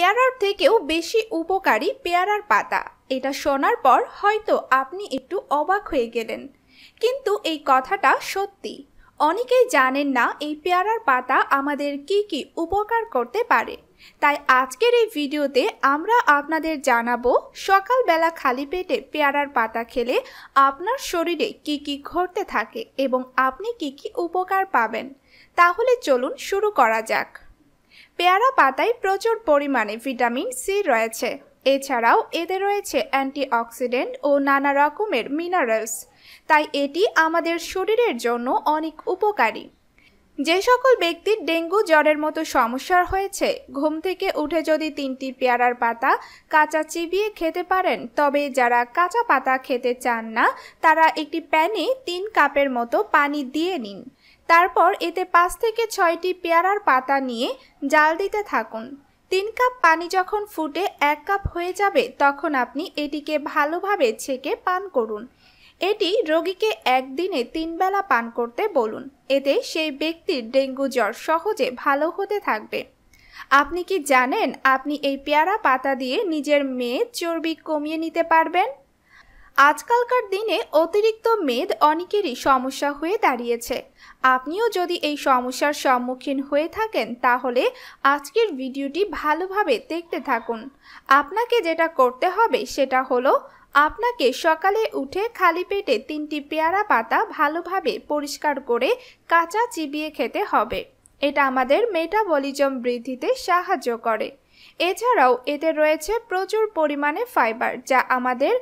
পেয়ারার থেকেও বেশি উপকারী পেয়ারার পাতা এটা শোনার পর হয়তো আপনি একটু অবাক হয়ে গেলেন কিন্তু এই কথাটা সত্যি অনেকেই জানেন না এই পেয়ারার পাতা আমাদের কি কি উপকার করতে পারে তাই আজকের এই ভিডিওতে আমরা আপনাদের জানাবো সকালবেলা খালি পেটে পেয়ারার পাতা খেলে আপনার শরীরে কি কি ঘটতে থাকে এবং আপনি কি কি উপকার পাবেন তাহলে চলুন শুরু করা যাক পেয়ারা পাতায় প্রচুর পরিমাণে ভিটামিন সি রয়েছে এছাড়াও এতে রয়েছে অ্যান্টিঅক্সিডেন্ট ও নানা রকমের মিনারেলস তাই এটি আমাদের শরীরের জন্য অনেক উপকারী যে সকল ব্যক্তির ডেঙ্গু জ্বরের মতো সমস্যা হয়েছে ঘুম থেকে উঠে যদি তিনটি পেয়ারার পাতা কাঁচা চিবিয়ে খেতে পারেন তবে যারা কাঁচা পাতা খেতে চান না তারা একটি প্যানে তিন কাপের মতো পানি দিয়ে নিন তারপর এতে পাঁচ থেকে ছয়টি পেয়ারার পাতা নিয়ে জাল দিতে থাকুন তিন কাপ পানি যখন ফুটে এক কাপ হয়ে যাবে তখন আপনি এটিকে ভালোভাবে ছেঁকে পান করুন এটি রোগীকে একদিনে তিনবেলা পান করতে বলুন এতে সেই ব্যক্তির ডেঙ্গু জ্বর সহজে ভালো হতে থাকবে আপনি কি জানেন আপনি এই পেয়ারা পাতা দিয়ে নিজের মেয়ের চর্বি কমিয়ে নিতে পারবেন আজকালকার দিনে অতিরিক্ত মেদ অনেকেরই সমস্যা হয়ে দাঁড়িয়েছে আপনিও যদি এই সমস্যার সম্মুখীন হয়ে থাকেন তাহলে আজকের ভিডিওটি ভালোভাবে দেখতে থাকুন আপনাকে যেটা করতে হবে সেটা হলো আপনাকে সকালে উঠে খালি পেটে তিনটি পেয়ারা পাতা ভালোভাবে পরিষ্কার করে কাঁচা চিবিয়ে খেতে হবে এটা আমাদের মেটাবলিজম বৃদ্ধিতে সাহায্য করে এছাড়াও এতে রয়েছে প্রচুর পরিমাণে ফাইবার যা আমাদের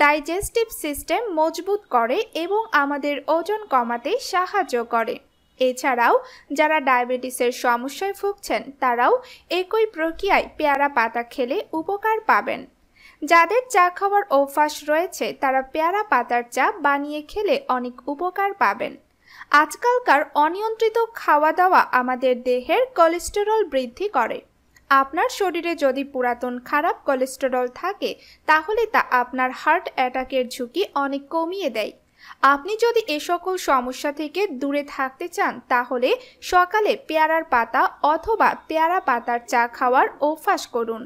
ডাইজেস্টিভ সিস্টেম মজবুত করে এবং আমাদের ওজন কমাতে সাহায্য করে এছাড়াও যারা ডায়াবেটিসের সমস্যায় ভুগছেন তারাও একই প্রক্রিয়ায় পেয়ারা পাতা খেলে উপকার পাবেন যাদের চা খাওয়ার অভ্যাস রয়েছে তারা পেয়ারা পাতার চা বানিয়ে খেলে অনেক উপকার পাবেন আজকালকার অনিয়ন্ত্রিত খাওয়া দাওয়া আমাদের দেহের কোলেস্টেরল বৃদ্ধি করে আপনার শরীরে যদি পুরাতন খারাপ কোলেস্টেরল থাকে তাহলে তা আপনার হার্ট অ্যাটাকের ঝুঁকি অনেক কমিয়ে দেয় আপনি যদি এ সকল সমস্যা থেকে দূরে থাকতে চান তাহলে সকালে পেয়ারার পাতা অথবা পেয়ারা পাতার চা খাওয়ার অভ্যাস করুন